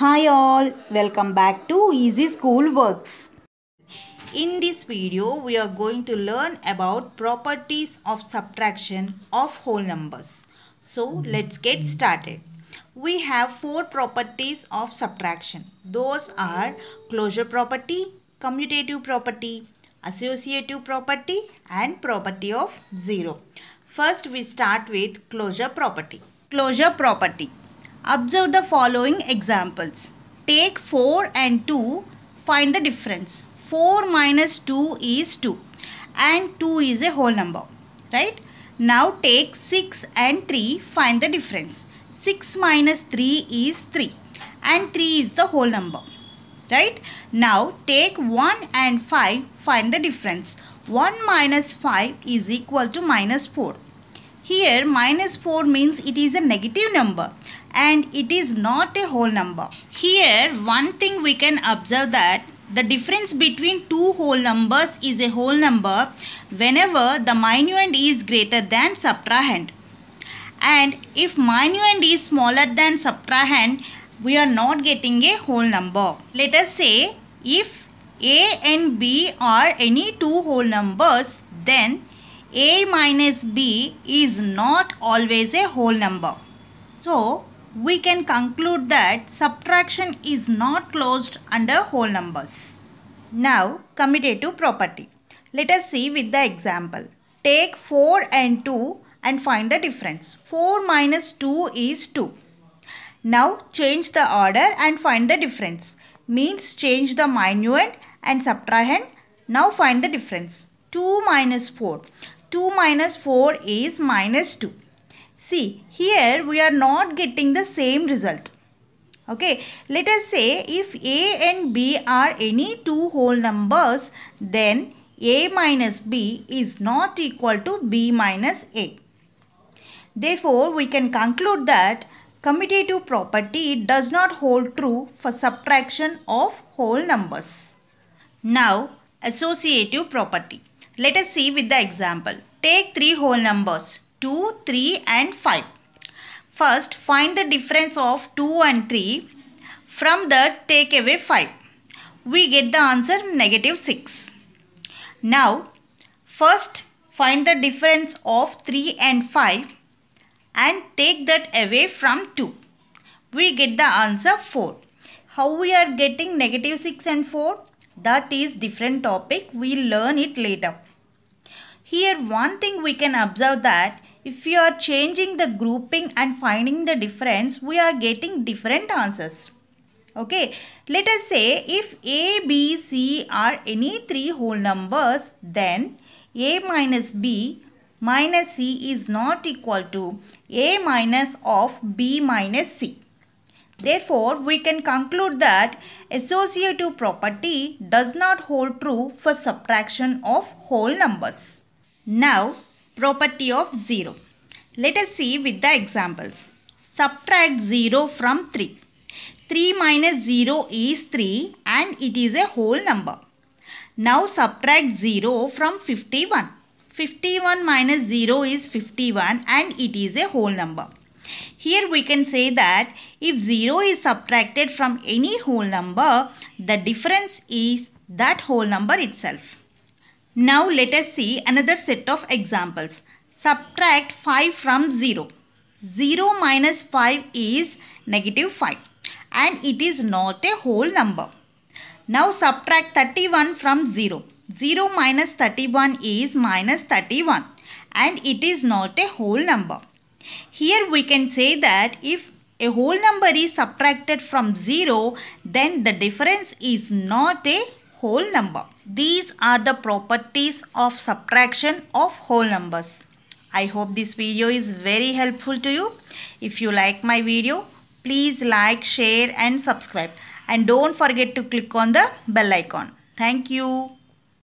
Hi all, welcome back to Easy School Works. In this video, we are going to learn about properties of subtraction of whole numbers. So let's get started. We have four properties of subtraction. Those are closure property, commutative property, associative property and property of zero. First, we start with closure property. Closure property Observe the following examples. Take 4 and 2, find the difference. 4 minus 2 is 2 and 2 is a whole number, right? Now take 6 and 3, find the difference. 6 minus 3 is 3 and 3 is the whole number, right? Now take 1 and 5, find the difference. 1 minus 5 is equal to minus 4. Here minus 4 means it is a negative number and it is not a whole number. Here one thing we can observe that the difference between two whole numbers is a whole number whenever the minuend is greater than subtrahend. And if minuend is smaller than subtrahend, we are not getting a whole number. Let us say if a and b are any two whole numbers, then a minus b is not always a whole number. So, we can conclude that subtraction is not closed under whole numbers. Now, commutative property. Let us see with the example. Take 4 and 2 and find the difference. 4 minus 2 is 2. Now, change the order and find the difference. Means change the minuend and subtrahend. Now, find the difference. 2 minus 4. 2 minus 4 is minus 2. See, here we are not getting the same result. Okay, let us say if a and b are any two whole numbers, then a minus b is not equal to b minus a. Therefore, we can conclude that commutative property does not hold true for subtraction of whole numbers. Now, associative property. Let us see with the example. Take three whole numbers 2, 3 and 5. First, find the difference of 2 and 3. From that, take away 5. We get the answer negative 6. Now, first find the difference of 3 and 5 and take that away from 2. We get the answer 4. How we are getting negative 6 and 4? That is different topic. We learn it later. Here one thing we can observe that if you are changing the grouping and finding the difference, we are getting different answers. Okay, let us say if A, B, C are any three whole numbers, then A minus B minus C is not equal to A minus of B minus C. Therefore, we can conclude that associative property does not hold true for subtraction of whole numbers. Now, property of 0. Let us see with the examples. Subtract 0 from 3. 3 minus 0 is 3 and it is a whole number. Now subtract 0 from 51. 51 minus 0 is 51 and it is a whole number. Here we can say that if 0 is subtracted from any whole number, the difference is that whole number itself. Now let us see another set of examples. Subtract 5 from 0. 0 minus 5 is negative 5 and it is not a whole number. Now subtract 31 from 0. 0 minus 31 is minus 31 and it is not a whole number. Here we can say that if a whole number is subtracted from 0 then the difference is not a whole number. These are the properties of subtraction of whole numbers. I hope this video is very helpful to you. If you like my video, please like, share and subscribe. And don't forget to click on the bell icon. Thank you.